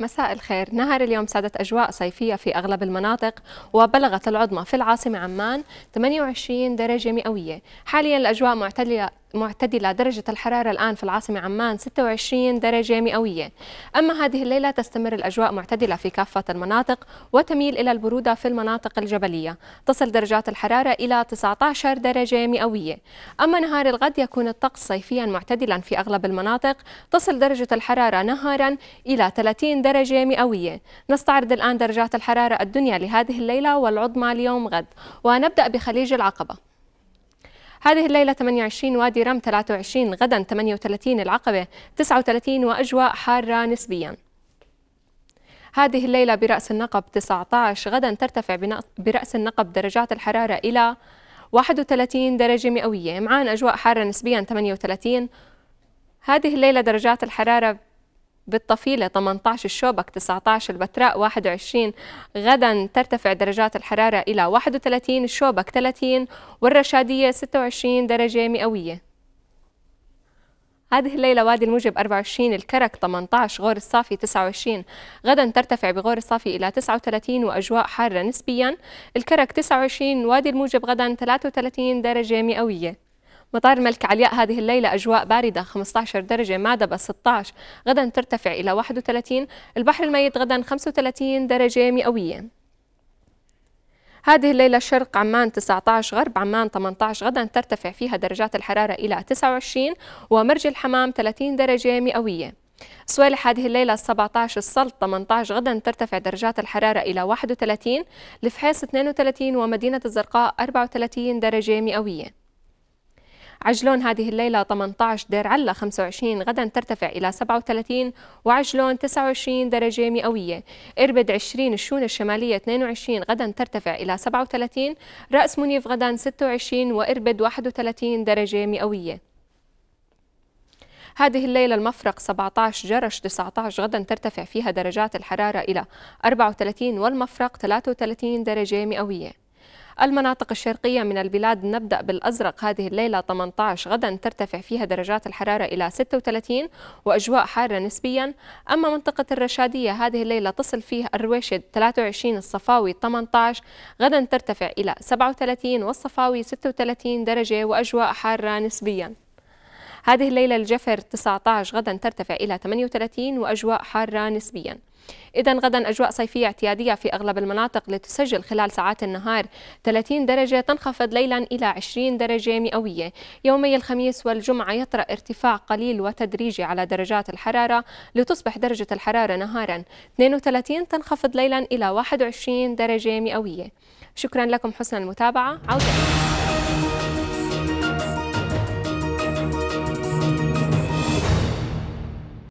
مساء الخير نهر اليوم سادت أجواء صيفية في أغلب المناطق وبلغت العظمى في العاصمة عمان 28 درجة مئوية حاليا الأجواء معتدلة معتدلة درجة الحرارة الآن في العاصمة عمان 26 درجة مئوية أما هذه الليلة تستمر الأجواء معتدلة في كافة المناطق وتميل إلى البرودة في المناطق الجبلية تصل درجات الحرارة إلى 19 درجة مئوية أما نهار الغد يكون الطقس صيفيا معتدلا في أغلب المناطق تصل درجة الحرارة نهارا إلى 30 درجة مئوية نستعرض الآن درجات الحرارة الدنيا لهذه الليلة والعظمى ليوم غد ونبدأ بخليج العقبة هذه الليلة 28 وادي رم 23 غدا 38 العقبة 39 وأجواء حارة نسبياً هذه الليلة برأس النقب 19 غدا ترتفع برأس النقب درجات الحرارة إلى 31 درجة مئوية معان أجواء حارة نسبيا 38 هذه الليلة درجات الحرارة بالطفيلة 18 الشوبك 19 البتراء 21 غدا ترتفع درجات الحرارة إلى 31 الشوبك 30 والرشادية 26 درجة مئوية هذه الليلة وادي الموجب 24 الكرك 18 غور الصافي 29 غدا ترتفع بغور الصافي إلى 39 وأجواء حارة نسبيا الكرك 29 وادي الموجب غدا 33 درجة مئوية مطار ملك علياء هذه الليلة أجواء باردة 15 درجة مادبة 16 غدا ترتفع إلى 31 البحر الميت غدا 35 درجة مئوية هذه الليلة شرق عمان 19 غرب عمان 18 غدا ترتفع فيها درجات الحرارة إلى 29 ومرج الحمام 30 درجة مئوية صوالح هذه الليلة 17 السلط 18 غدا ترتفع درجات الحرارة إلى 31 لفحيص 32 ومدينة الزرقاء 34 درجة مئوية عجلون هذه الليلة 18 دير علا 25 غدا ترتفع إلى 37 وعجلون 29 درجة مئوية إربد 20 الشونة الشمالية 22 غدا ترتفع إلى 37 رأس منيف غدا 26 وإربد 31 درجة مئوية هذه الليلة المفرق 17 جرش 19 غدا ترتفع فيها درجات الحرارة إلى 34 والمفرق 33 درجة مئوية المناطق الشرقية من البلاد نبدأ بالأزرق هذه الليلة 18 غدا ترتفع فيها درجات الحرارة إلى 36 وأجواء حارة نسبيا أما منطقة الرشادية هذه الليلة تصل فيها الرويشد 23 الصفاوي 18 غدا ترتفع إلى 37 والصفاوي 36 درجة وأجواء حارة نسبيا هذه الليلة الجفر 19 غدا ترتفع إلى 38 وأجواء حارة نسبياً إذا غدا أجواء صيفية اعتيادية في أغلب المناطق لتسجل خلال ساعات النهار 30 درجة تنخفض ليلا إلى 20 درجة مئوية يومي الخميس والجمعة يطرأ ارتفاع قليل وتدريجي على درجات الحرارة لتصبح درجة الحرارة نهارا 32 تنخفض ليلا إلى 21 درجة مئوية شكرا لكم حسن المتابعة عودة